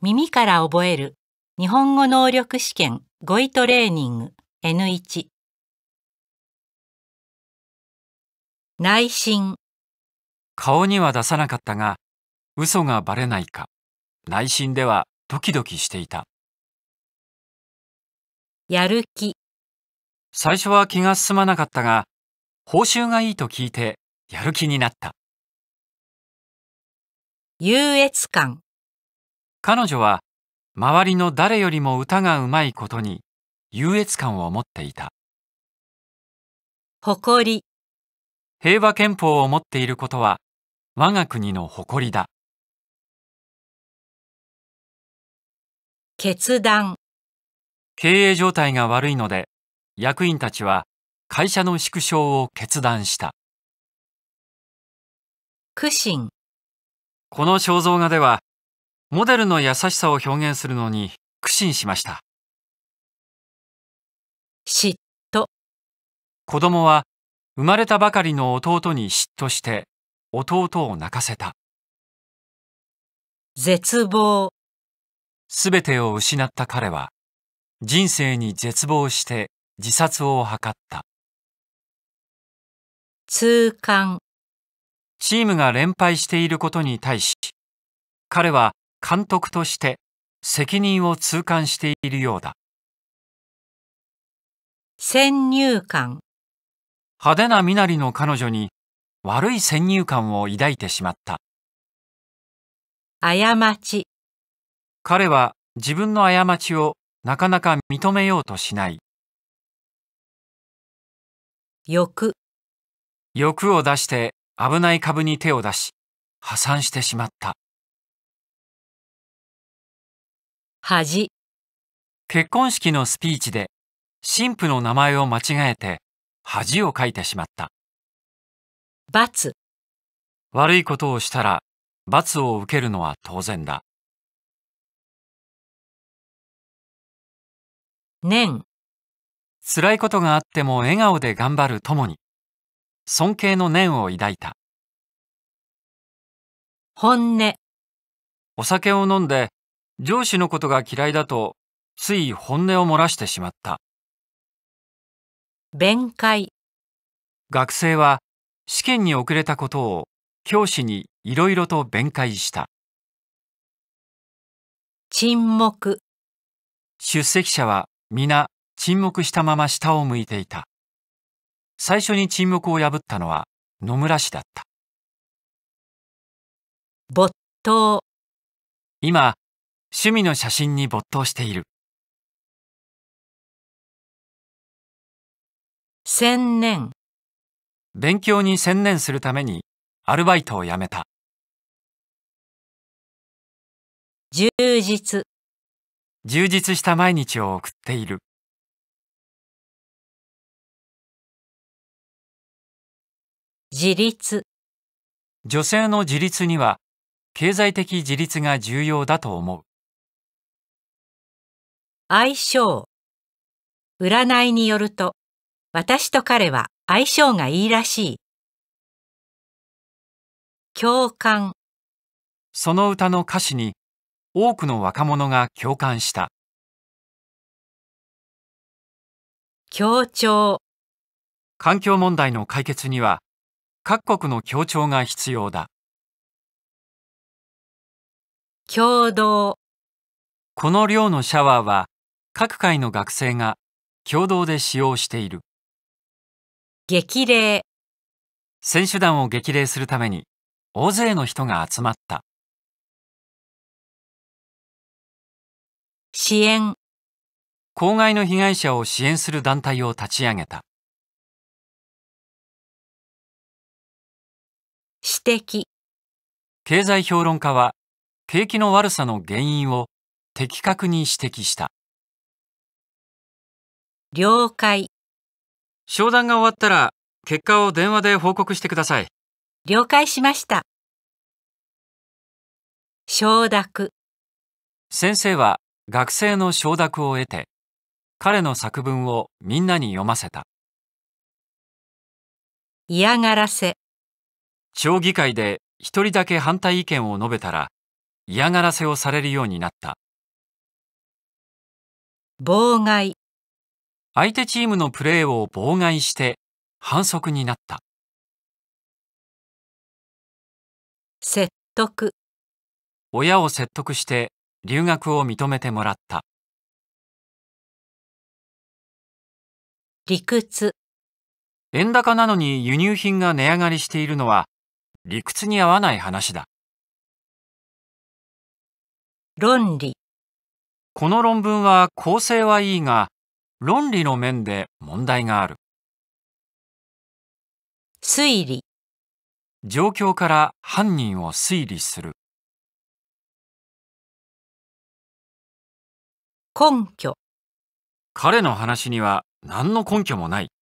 耳から覚える日本語能力試験語彙トレーニング N1 内心顔には出さなかったが嘘がバレないか内心ではドキドキしていたやる気最初は気が進まなかったが報酬がいいと聞いてやる気になった優越感彼女は周りの誰よりも歌がうまいことに優越感を持っていた誇り平和憲法を持っていることは我が国の誇りだ決断経営状態が悪いので役員たちは会社の縮小を決断した苦心この肖像画ではモデルの優しさを表現するのに苦心しました。嫉妬子供は生まれたばかりの弟に嫉妬して弟を泣かせた。絶望すべてを失った彼は人生に絶望して自殺を図った。痛感チームが連敗していることに対し彼は監督として責任を痛感しているようだ先入観派手な身なりの彼女に悪い先入観を抱いてしまった過ち彼は自分の過ちをなかなか認めようとしない欲欲を出して危ない株に手を出し破産してしまった恥結婚式のスピーチで神父の名前を間違えて恥をかいてしまった罰悪いことをしたら罰を受けるのは当然だ年辛いことがあっても笑顔で頑張るともに尊敬の念を抱いた本音お酒を飲んで上司のことが嫌いだとつい本音を漏らしてしまった弁解学生は試験に遅れたことを教師にいろいろと弁解した沈黙出席者は皆沈黙したまま下を向いていた最初に沈黙を破ったのは野村氏だった没頭今趣味の写真に没頭している専念勉強に専念するためにアルバイトを辞めた充実充実した毎日を送っている自立女性の自立には経済的自立が重要だと思う相性。占いによると、私と彼は相性がいいらしい。共感。その歌の歌詞に多くの若者が共感した。協調。環境問題の解決には各国の協調が必要だ。共同。この量のシャワーは各界の学生が共同で使用している。激励。選手団を激励するために大勢の人が集まった。支援。公害の被害者を支援する団体を立ち上げた。指摘。経済評論家は景気の悪さの原因を的確に指摘した。了解。商談が終わったら、結果を電話で報告してください。了解しました。承諾。先生は学生の承諾を得て、彼の作文をみんなに読ませた。嫌がらせ。町議会で一人だけ反対意見を述べたら、嫌がらせをされるようになった。妨害。相手チームのプレーを妨害して反則になった説得親を説得して留学を認めてもらった理屈円高なのに輸入品が値上がりしているのは理屈に合わない話だ論理この論文は構成はいいが論理の面で問題がある。推理、状況から犯人を推理する。根拠、彼の話には何の根拠もない。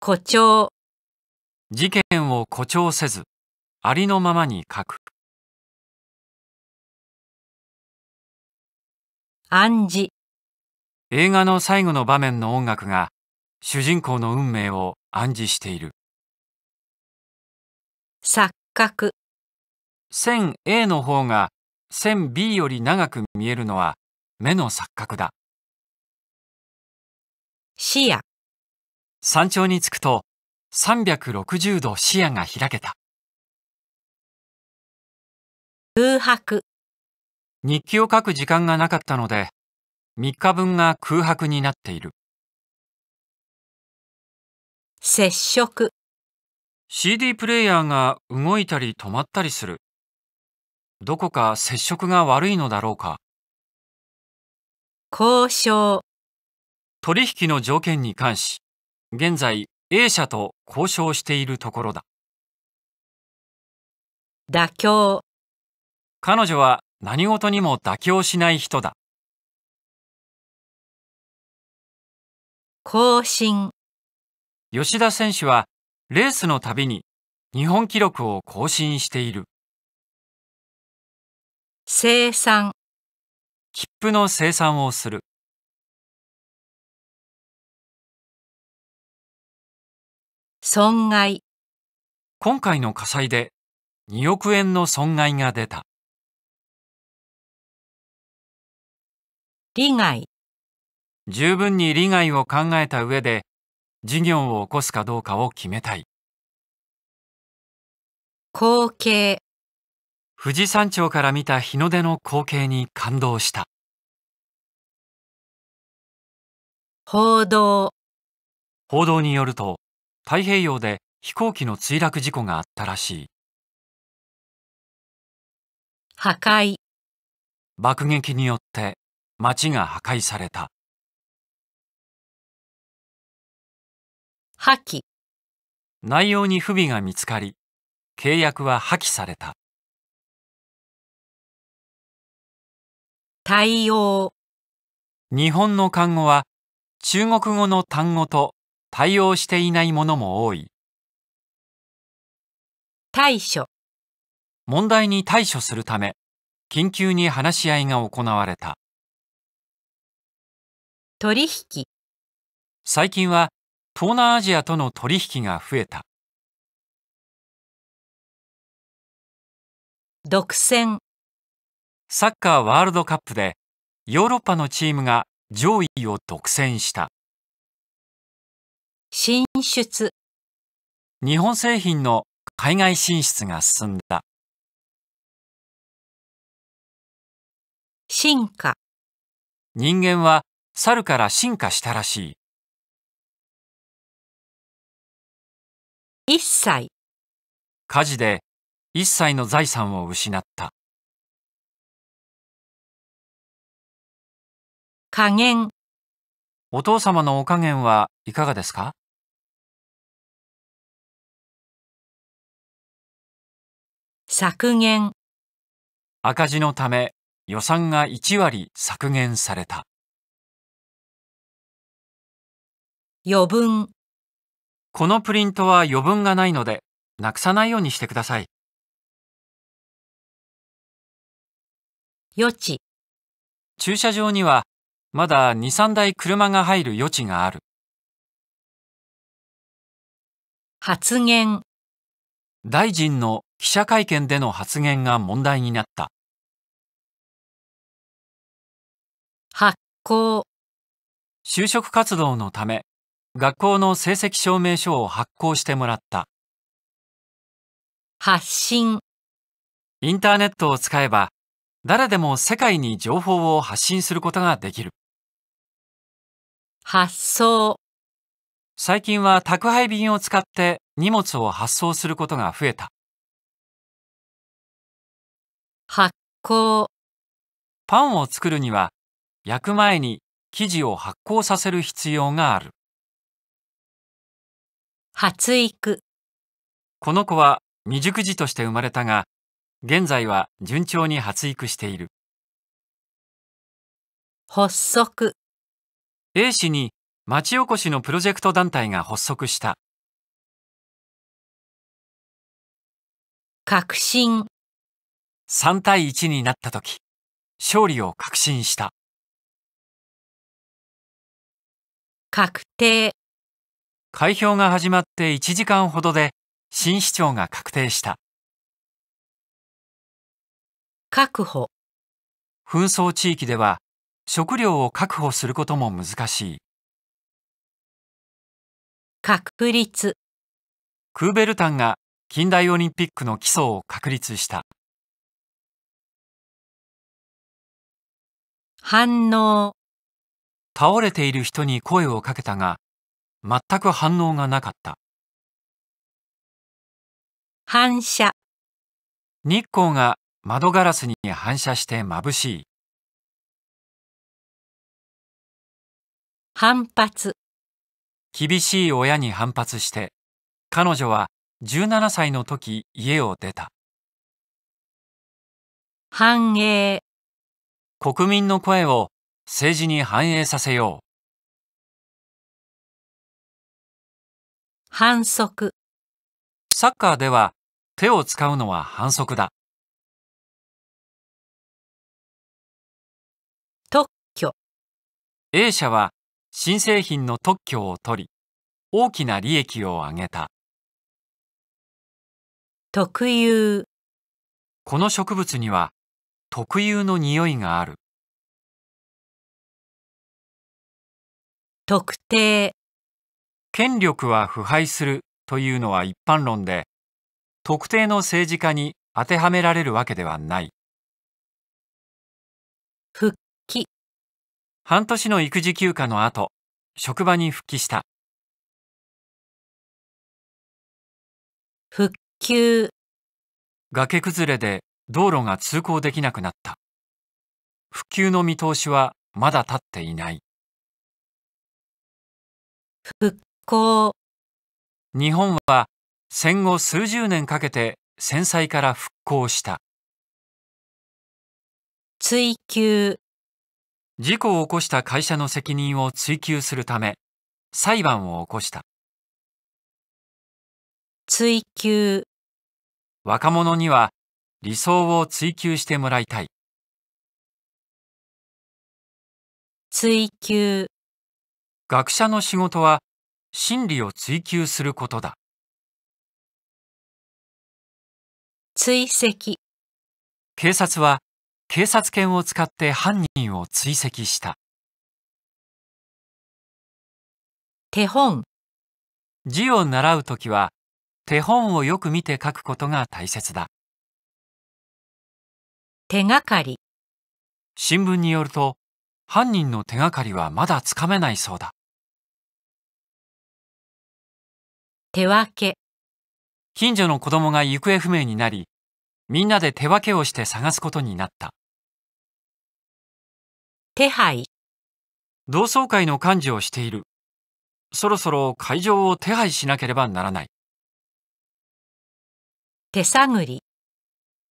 誇張。事件を誇張せず、ありのままに書く。暗示映画の最後の場面の音楽が主人公の運命を暗示している錯覚線 A の方が線 B より長く見えるのは目の錯覚だ視野山頂に着くと360度視野が開けた空白日記を書く時間がなかったので、3日分が空白になっている。接触 CD プレイヤーが動いたり止まったりする。どこか接触が悪いのだろうか。交渉取引の条件に関し、現在 A 社と交渉しているところだ。妥協彼女は何事にも妥協しない人だ更新吉田選手はレースのたびに日本記録を更新している生産切符の生産をする損害今回の火災で2億円の損害が出た利害十分に利害を考えた上で事業を起こすかどうかを決めたい光景富士山頂から見た日の出の光景に感動した報道報道によると太平洋で飛行機の墜落事故があったらしい破壊爆撃によって町が破壊された。破棄。内容に不備が見つかり、契約は破棄された。対応。日本の漢語は中国語の単語と対応していないものも多い。対処。問題に対処するため、緊急に話し合いが行われた。取引最近は東南アジアとの取引が増えた独占サッカーワールドカップでヨーロッパのチームが上位を独占した進出日本製品の海外進出が進んだ進化人間は猿から進化したらしい。一歳。火事で一歳の財産を失った。加減。お父様のお加減はいかがですか削減赤字のため予算が1割削減された。余分このプリントは余分がないのでなくさないようにしてください余地駐車場にはまだ23台車が入る余地がある発言大臣の記者会見での発言が問題になった発行就職活動のため学校の成績証明書を発行してもらった。発信。インターネットを使えば、誰でも世界に情報を発信することができる。発送。最近は宅配便を使って荷物を発送することが増えた。発酵。パンを作るには、焼く前に生地を発酵させる必要がある。発育この子は未熟児として生まれたが、現在は順調に発育している。発足 A 氏に町おこしのプロジェクト団体が発足した。確信3対1になった時、勝利を確信した。確定開票が始まって1時間ほどで新市長が確定した確保紛争地域では食料を確保することも難しい確立クーベルタンが近代オリンピックの基礎を確立した反応倒れている人に声をかけたが全く反応がなかった反射日光が窓ガラスに反射して眩しい反発厳しい親に反発して彼女は17歳の時家を出た反映国民の声を政治に反映させよう反則。サッカーでは手を使うのは反則だ。特許。A 社は新製品の特許を取り、大きな利益を上げた。特有。この植物には特有の匂いがある。特定。権力は腐敗するというのは一般論で、特定の政治家に当てはめられるわけではない。復帰半年の育児休暇の後、職場に復帰した。復旧崖崩れで道路が通行できなくなった。復旧の見通しはまだ立っていない。復興日本は戦後数十年かけて戦災から復興した追及事故を起こした会社の責任を追及するため裁判を起こした追及若者には理想を追求してもらいたい追求学者の仕事は真理を追求することだ追跡警察は警察犬を使って犯人を追跡した手本字を習うときは手本をよく見て書くことが大切だ手がかり新聞によると犯人の手がかりはまだつかめないそうだ手分け近所の子供が行方不明になりみんなで手分けをして探すことになった手配同窓会の幹事をしているそろそろ会場を手配しなければならない手探り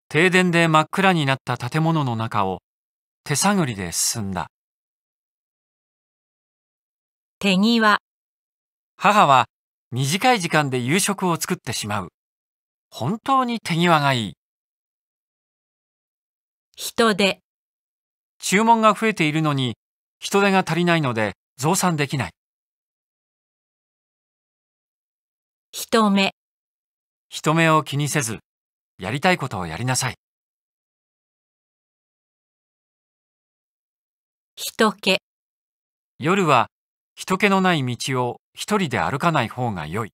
停電で真っ暗になった建物の中を手探りで進んだ手際母は短い時間で夕食を作ってしまう。本当に手際がいい。人手。注文が増えているのに、人手が足りないので増産できない。人目。人目を気にせず、やりたいことをやりなさい。人気。夜は人気のない道を一人で歩かない方が良い。